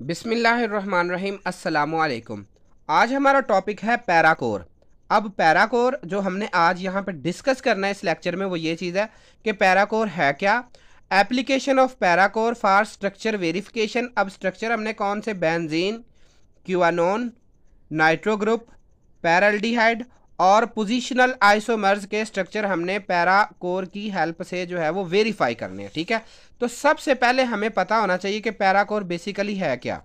बिसमीम् अल्लाम आज हमारा टॉपिक है पैराकोर अब पैराकोर जो हमने आज यहाँ पर डिस्कस करना है इस लेक्चर में वो ये चीज़ है कि पैराकोर है क्या application of parachor for structure verification अब स्ट्रक्चर हमने कौन से benzene quinone nitro group paraldehyde paraldehyde और पोजिशनल आइसोमर्स के स्ट्रक्चर हमने पैरा कोर की हेल्प से जो है वो वेरीफाई करने हैं ठीक है तो सबसे पहले हमें पता होना चाहिए कि पैरा कोर बेसिकली है क्या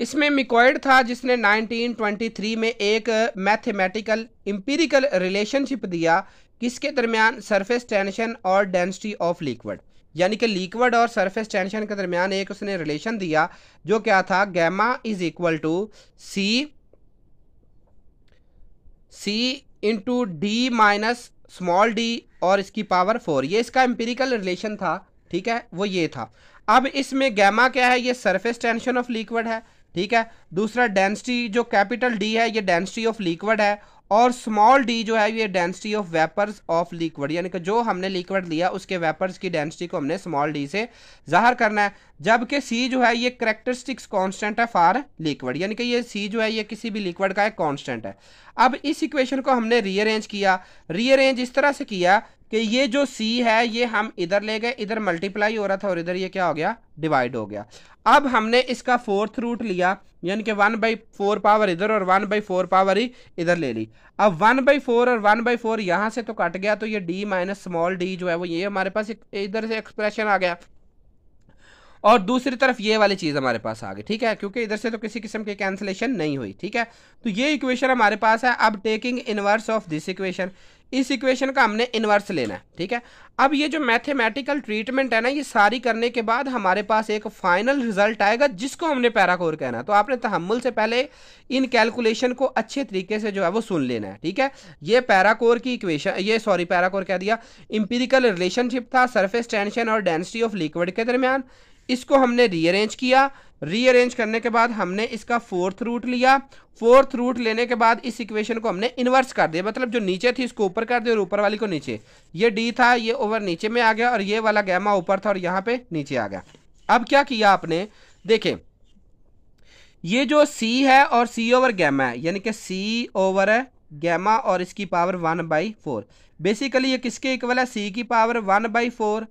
इसमें मिकॉयड था जिसने 1923 में एक मैथमेटिकल इम्पीरिकल रिलेशनशिप दिया किसके दरमियान सरफेस टेंशन और डेंसिटी ऑफ लिक्विड यानी कि लिक्विड और सरफेस टेंशन के दरमियान एक उसने रिलेशन दिया जो क्या था gamma is equal to C C into D minus small D और इसकी पावर फोर ये इसका एम्पेरिकल रिलेशन था ठीक है वो ये था अब इसमें गैमा क्या है ये सरफेस टेंशन ऑफ लिक्विड है ठीक है दूसरा डेंसिटी जो कैपिटल डी है ये डेंसिटी ऑफ लिक्विड है और स्मॉल डी जो है ये density of vapours of liquid यानी कि जो हमने लिक्विड लिया उसके वेपर्स की डेंसिटी को हमने स्मॉल डी से जाहिर करना है जबकि सी जो है ये करेक्टरिस्टिक्स कांस्टेंट है फॉर लिक्विड यानी कि ये सी जो है ये किसी भी लिक्विड का एक कांस्टेंट है अब इस इक्वेशन को हमने रीअरेंज किया रीअरेंज इस तरह से किया कि ये जो c है ये हम इधर ले गए इधर मल्टीप्लाई हो रहा था और इधर ये क्या हो गया डिवाइड हो गया अब हमने इसका फोर्थ रूट लिया यानी कि वन बाई फोर पावर इधर और वन बाई फोर पावर ही इधर ले ली अब वन बाई फोर और वन बाई फोर यहाँ से तो कट गया तो ये d माइनस स्मॉल d जो है वो ये हमारे पास इधर से एक्सप्रेशन आ गया और दूसरी तरफ ये वाली चीज़ हमारे पास आ गई ठीक है क्योंकि इधर से तो किसी किस्म की कैंसिलेशन नहीं हुई ठीक है तो ये इक्वेशन हमारे पास है अब taking inverse of this equation इस इक्वेशन का हमने इन्वर्स लेना है ठीक है अब ये जो मैथमेटिकल ट्रीटमेंट है ना ये सारी करने के बाद हमारे पास एक फाइनल रिजल्ट आएगा जिसको हमने पैराकोर कहना है तो आपने तहमुल से पहले इन कैलकुलेशन को अच्छे तरीके से जो है वो सुन लेना है ठीक है ये पैराकोर की इक्वेशन ये सॉरी पैराकोर कह दिया इम्पीरिकल रिलेशनशिप था सर्फेस टेंशन और डेंसिटी ऑफ लिक्विड के दरमियान इसको हमने रीअरेंज किया रीअरेंज करने के बाद हमने इसका फोर्थ रूट लिया फोर्थ रूट लेने के बाद इस इक्वेशन को हमने इन्वर्स कर दिया मतलब जो नीचे थी इसको ऊपर कर दिया और ऊपर वाली को नीचे ये डी था ये ओवर नीचे में आ गया और ये वाला गैमा ऊपर था और यहाँ पे नीचे आ गया अब क्या किया आपने देखें ये जो सी है और सी ओवर गैमा है यानी कि सी ओवर है गैमा और इसकी power one by four basically ये किसके इक्वल है सी की पावर वन बाई फोर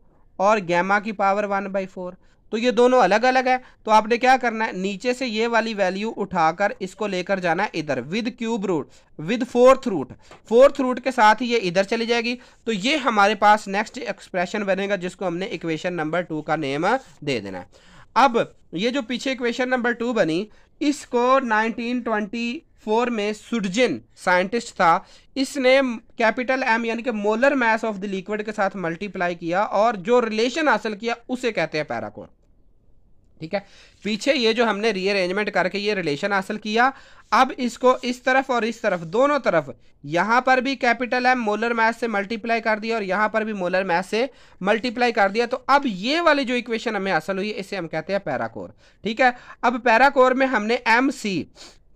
और गैमा की पावर वन बाई फोर तो ये दोनों अलग अलग है तो आपने क्या करना है नीचे से ये वाली वैल्यू उठाकर इसको लेकर जाना है इधर with cube root with fourth root fourth root के साथ ही ये इधर चली जाएगी तो ये हमारे पास नेक्स्ट एक्सप्रेशन बनेगा जिसको हमने इक्वेशन नंबर टू का नेम दे देना है अब ये जो पीछे इक्वेशन नंबर टू बनी इसको नाइनटीन में सुडजिन साइंटिस्ट था इसने कैपिटल एम यानी कि molar mass of the liquid के साथ मल्टीप्लाई किया और जो रिलेशन हासिल किया उसे कहते हैं पैराकोर ठीक है पीछे ये जो हमने रीअरेंजमेंट करके ये रिलेशन हासिल किया अब इसको इस तरफ और इस तरफ दोनों तरफ यहां पर भी कैपिटल एम मोलर मैथ से मल्टीप्लाई कर दिया और यहां पर भी मोलर मैथ से मल्टीप्लाई कर दिया तो अब ये वाली जो इक्वेशन हमें हासिल हुई है इसे हम कहते हैं पैराकोर ठीक है अब पैराकोर में हमने एम सी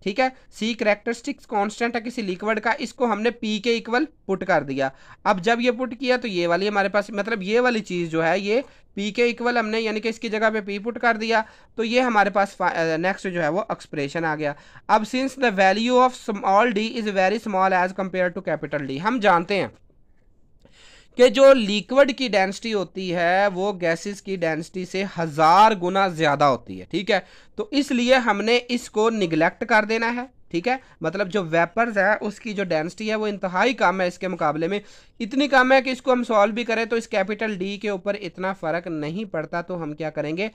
ठीक है सी करेक्टरिस्टिक्स कांस्टेंट है किसी लिक्विड का इसको हमने पी के इक्वल पुट कर दिया अब जब ये पुट किया तो ये वाली हमारे पास मतलब ये वाली चीज़ जो है ये पी के इक्वल हमने यानी कि इसकी जगह पे पी पुट कर दिया तो ये हमारे पास नेक्स्ट जो है वो एक्सप्रेशन आ गया अब since the value of small D is very small as compare to capital D हम जानते हैं कि जो लिक्विड की डेंसिटी होती है वो गैसेस की डेंसिटी से हज़ार गुना ज़्यादा होती है ठीक है तो इसलिए हमने इसको निगलेक्ट कर देना है ठीक है मतलब जो वेपर्स है उसकी जो डेंसिटी है वो इंतहाई कम है इसके मुकाबले में इतनी कम है कि इसको हम सॉल्व भी करें तो इस कैपिटल डी के ऊपर इतना फ़र्क नहीं पड़ता तो हम क्या करेंगे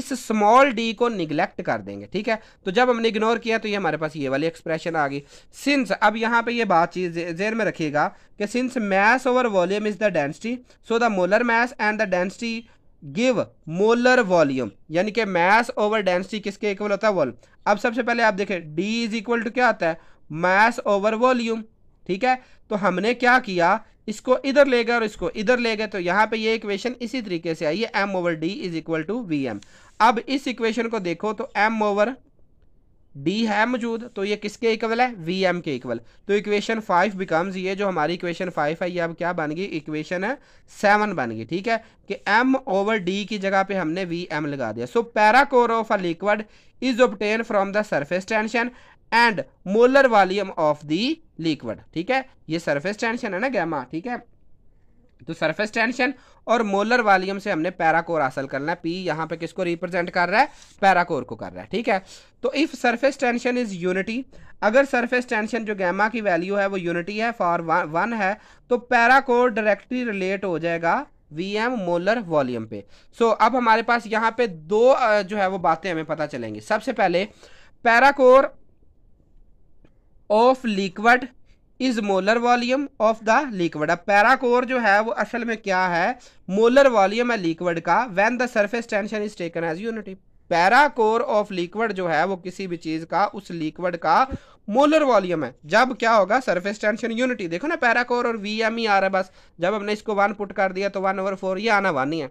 इस स्मॉल डी को निगलेक्ट कर देंगे ठीक है तो जब हमने इग्नोर किया तो ये हमारे पास ये वाली एक्सप्रेशन आ गई सिंस अब यहाँ पे ये बात चीज़ जेर में रखिएगा कि since mass over volume is the density so the molar mass and the density give molar volume यानी कि मैस ओवर डेंसिटी किसके इक्वल होता है वॉल्यूम अब सबसे पहले आप देखें डी इज इक्वल टू क्या होता है मैस ओवर वॉल्यूम ठीक है तो हमने क्या किया इसको इधर ले गए और इसको इधर ले गए तो यहाँ पे ये इक्वेशन इसी तरीके से आई है M over D is equal to V M अब इस इक्वेशन को देखो तो एम ओवर डी है मौजूद तो ये किसके इक्वल है वी एम के इक्वल तो इक्वेशन फाइव बिकम्स ये जो हमारी इक्वेशन फाइव है ये अब क्या बन गई इक्वेशन है सेवन बन गई ठीक है कि एम ओवर डी की जगह पे हमने वी एम लगा दिया so parachor of a liquid is obtain from the surface tension and molar volume of the liquid ठीक है ये सरफेस टेंशन है ना गैमा ठीक है तो सरफेस टेंशन और मोलर वॉल्यूम से हमने पैराकोर हासिल करना है पी यहां पे किसको रिप्रेजेंट कर रहा है पैराकोर को कर रहा है ठीक है तो if surface tension is unity अगर सरफेस टेंशन जो गैमा की वैल्यू है वो यूनिटी है फॉर वन है तो पैराकोर डायरेक्टली रिलेट हो जाएगा वी एम मोलर वॉल्यूम पे सो so, अब हमारे पास यहां पे दो जो है वो बातें हमें पता चलेंगी सबसे पहले parachor of liquid is molar volume of the liquid अब पैराकोर जो है वो असल में क्या है मोलर वॉल्यूम है लिक्विड का when the surface tension is taken as unity parachor of liquid जो है वो किसी भी चीज का उस लिक्विड का मोलर वॉल्यूम है जब क्या होगा सरफेस टेंशन यूनिटी देखो ना पैराकोर और वी एम ही आ रहा है बस जब हमने इसको वन पुट कर दिया तो वन ओवर फोर ये आना वन ही है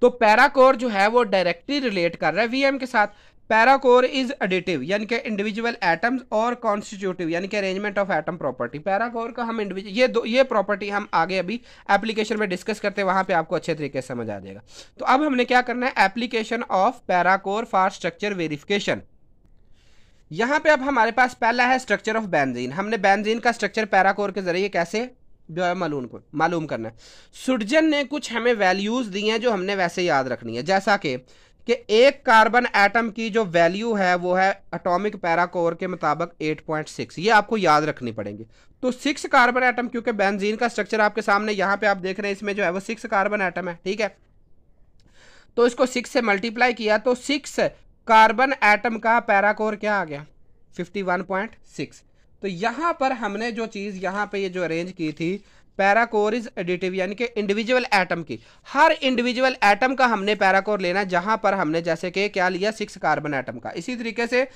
तो पैराकोर जो है वो डायरेक्टली रिलेट कर रहा है वीएम के साथ पैराकोर इज एडिटिव यानी कि इंडिविजुअल एटम्स और कॉन्स्टिट्यूटिव यानी कि arrangement of atom property parachor का हम इंडिविजुअल ये दो ये प्रॉपर्टी हम आगे अभी एप्लीकेशन में डिस्कस करते हैं वहाँ पे आपको अच्छे तरीके से समझ आ जाएगा तो अब हमने क्या करना है application of parachor for structure verification यहाँ पे अब हमारे पास पहला है स्ट्रक्चर ऑफ बैनजीन हमने बैनजीन का स्ट्रक्चर पैराकोर के जरिए कैसे जो है मालूम को मालूम करना है सुडजन ने कुछ हमें वैल्यूज़ दी हैं जो हमने वैसे याद रखनी है जैसा कि कि एक कार्बन एटम की जो वैल्यू है वो है अटोमिक पैराकोर के मुताबिक 8.6 ये आपको याद रखनी पड़ेंगे तो सिक्स कार्बन एटम क्योंकि बेंजीन का स्ट्रक्चर आपके सामने यहाँ पे आप देख रहे हैं इसमें जो है वो सिक्स कार्बन एटम है ठीक है तो इसको सिक्स से मल्टीप्लाई किया तो सिक्स कार्बन एटम का पैराकोर क्या आ गया सिक्स तो यहाँ पर हमने जो चीज़ यहाँ पे ये जो अरेंज की थी पैराकोर इज एडिटिव यानी कि इंडिविजुअल एटम की हर इंडिविजुअल एटम का हमने पैराकोर लेना जहां पर हमने जैसे कि क्या लिया सिक्स कार्बन एटम का इसी तरीके से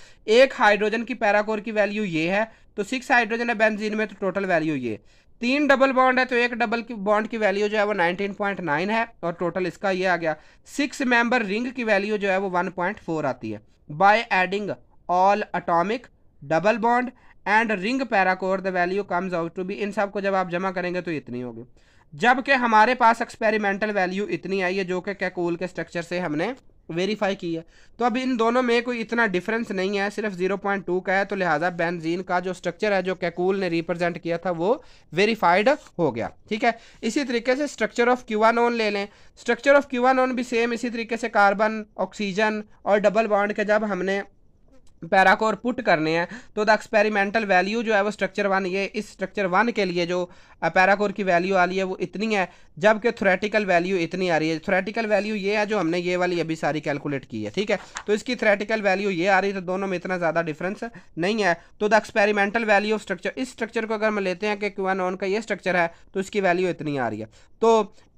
एक हाइड्रोजन की पैराकोर की वैल्यू ये है तो सिक्स हाइड्रोजन है बेंजीन में तो टोटल वैल्यू ये तीन डबल बॉन्ड है तो एक डबल की बॉन्ड की वैल्यू जो है वो 19.9 है और टोटल इसका ये आ गया सिक्स मेंबर रिंग की वैल्यू जो है वो 1.4 आती है by adding all atomic double bond and ring parachor the value comes out to be इन सब को जब आप जमा करेंगे तो इतनी होगी जबकि हमारे पास एक्सपेरिमेंटल वैल्यू इतनी आई है जो कि कैकूल के स्ट्रक्चर से हमने वेरीफाई की है तो अब इन दोनों में कोई इतना डिफरेंस नहीं है सिर्फ 0.2 का है तो लिहाजा बेंजीन का जो स्ट्रक्चर है जो कैकूल ने रिप्रेजेंट किया था वो वेरीफाइड हो गया ठीक है इसी तरीके से स्ट्रक्चर ऑफ क्यूआनोन ले लें स्ट्रक्चर ऑफ क्यूआनोन भी सेम इसी तरीके से कार्बन ऑक्सीजन और डबल बॉन्ड के जब हमने पैरा को और पुट करने हैं तो द एक्सपेरिमेंटल वैल्यू जो है वो स्ट्रक्चर वन ये इस स्ट्रक्चर वन के लिए जो पैराकोर की वैल्यू आ रही है वो इतनी है जबकि थ्रेटिकल वैल्यू इतनी आ रही है थ्रेटिकल वैल्यू ये है जो हमने ये वाली अभी सारी कैलकुलेट की है ठीक है तो इसकी थ्रेटिकल वैल्यू ये आ रही है तो दोनों में इतना ज़्यादा डिफरेंस नहीं है तो the experimental value of structure इस स्ट्रक्चर को अगर हम लेते हैं कि क्यू एन ऑन का ये स्ट्रक्चर है तो इसकी वैल्यू इतनी आ रही है तो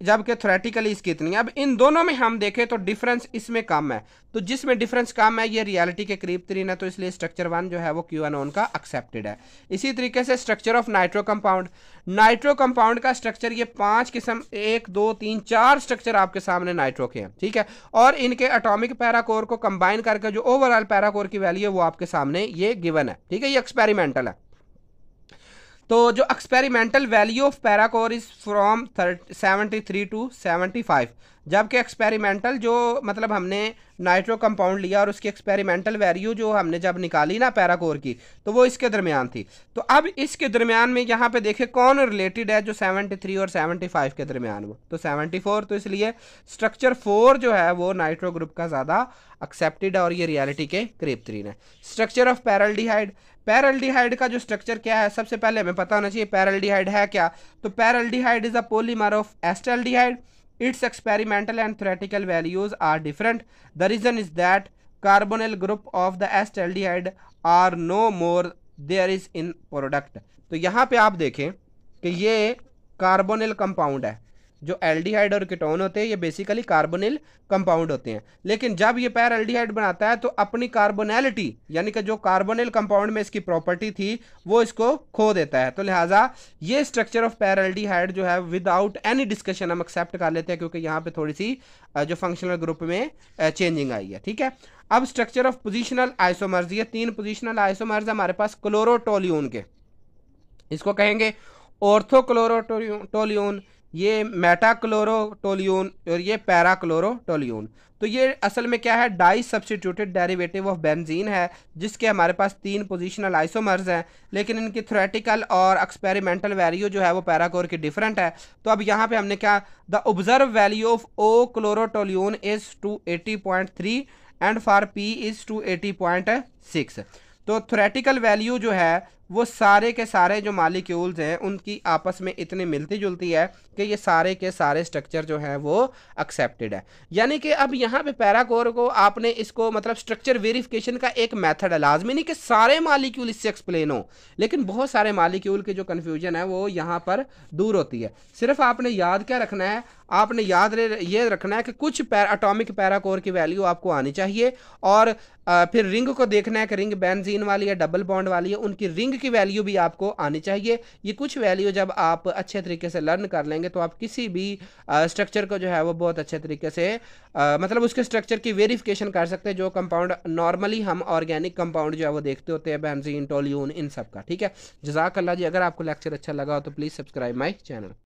जबकि थोरेटिकली इसकी इतनी अब इन दोनों में हम देखें तो डिफरेंस इसमें कम है तो जिसमें डिफरेंस कम है ये रियलिटी के करीब तीन है तो इसलिए स्ट्रक्चर वन जो है वो क्यू एन ओन का एक्सेप्टेड है इसी तरीके से structure of nitro compound nitro compound का स्ट्रक्चर ये पांच किस्म एक दो तीन चार स्ट्रक्चर आपके सामने नाइट्रो के हैं ठीक है और इनके अटोमिक पैराकोर को कंबाइन करके जो ओवरऑल पैराकोर की वैल्यू है वो आपके सामने ये गिवन है ठीक है ये एक्सपेरिमेंटल है तो जो experimental value of parachor is from seventy three to seventy five जबकि एक्सपेरिमेंटल जो मतलब हमने नाइट्रो कंपाउंड लिया और उसकी एक्सपेरिमेंटल वैल्यू जो हमने जब निकाली ना पैराकोर की तो वो इसके दरमियान थी तो अब इसके दरमियान में यहाँ पे देखे कौन रिलेटेड है जो 73 और 75 के दरमियान वो तो 74 तो इसलिए स्ट्रक्चर फोर जो है वो नाइट्रो ग्रुप का ज़्यादा एक्सेप्टेड है और ये रियलिटी के करीब तरीन है स्ट्रक्चर ऑफ पैरल पैरल्डिहाइड का जो स्ट्रक्चर क्या है सबसे पहले हमें पता होना चाहिए पैरल्डिहाइड है क्या तो paraldehyde is a polymer of acetaldehyde its experimental and theoretical values are different the reason is that carbonyl group of the acetaldehyde are no more there is in product तो यहाँ पे आप देखें कि ये कार्बोनल कंपाउंड है जो एल्डिहाइड और कीटोन होते हैं ये बेसिकली कार्बोनिल कंपाउंड होते हैं लेकिन जब ये पैर एल्डिहाइड बनाता है तो अपनी कार्बोनैलिटी यानी कि जो कार्बोनिल कंपाउंड में इसकी प्रॉपर्टी थी वो इसको खो देता है तो लिहाजा ये स्ट्रक्चर ऑफ पैर एल्डीहाइड जो है विदाउट एनी डिस्कशन हम एक्सेप्ट कर लेते हैं क्योंकि यहाँ पर थोड़ी सी जो फंक्शनल ग्रुप में चेंजिंग आई है ठीक है अब स्ट्रक्चर ऑफ पोजिशनल आइसोमर्स ये तीन पोजिशनल आइसोमर्स हमारे पास क्लोरोटोलियन के इसको कहेंगे ऑर्थोक्लोरोटोलियन ये मेटाक्लोरोटोलियन और ये पैराक्लोरोटोलियन तो ये असल में क्या है di substituted derivative of benzene है जिसके हमारे पास तीन पोजिशनल आइसोमर्स हैं लेकिन इनकी थ्रेटिकल और एक्सपेरिमेंटल वैल्यू जो है वो पैराकोर की डिफरेंट है तो अब यहाँ पे हमने क्या the observe value of O chlorotoluene is two eighty point three and for P is two eighty point six तो थ्रेटिकल वैल्यू जो है वो सारे के सारे जो मालिक्यूल्स हैं उनकी आपस में इतनी मिलती जुलती है कि ये सारे के सारे स्ट्रक्चर जो हैं वो एक्सेप्टेड है यानी कि अब यहाँ पे पैराकोर को आपने इसको मतलब स्ट्रक्चर वेरिफिकेशन का एक मेथड है लाजमी नहीं कि सारे मालिक्यूल इससे एक्सप्लेन हो लेकिन बहुत सारे मालिक्यूल की जो कन्फ्यूजन है वो यहाँ पर दूर होती है सिर्फ आपने याद क्या रखना है आपने याद ये रखना है कि कुछ पैर अटोमिक पैराकोर की वैल्यू आपको आनी चाहिए और फिर रिंग को देखना है कि रिंग बैनजीन वाली है डबल बॉन्ड वाली है उनकी रिंग लर्निंग की वैल्यू भी आपको आनी चाहिए ये कुछ वैल्यू जब आप अच्छे तरीके से लर्न कर लेंगे तो आप किसी भी स्ट्रक्चर को जो है वो बहुत अच्छे तरीके से आ, मतलब उसके स्ट्रक्चर की वेरिफिकेशन कर सकते हैं जो कंपाउंड नॉर्मली हम ऑर्गेनिक कंपाउंड जो है वो देखते होते हैं बैमजीन टोलियन इन सब का ठीक है जजाक अल्लाह जी अगर आपको लेक्चर अच्छा लगा हो तो प्लीज़ सब्सक्राइब माई चैनल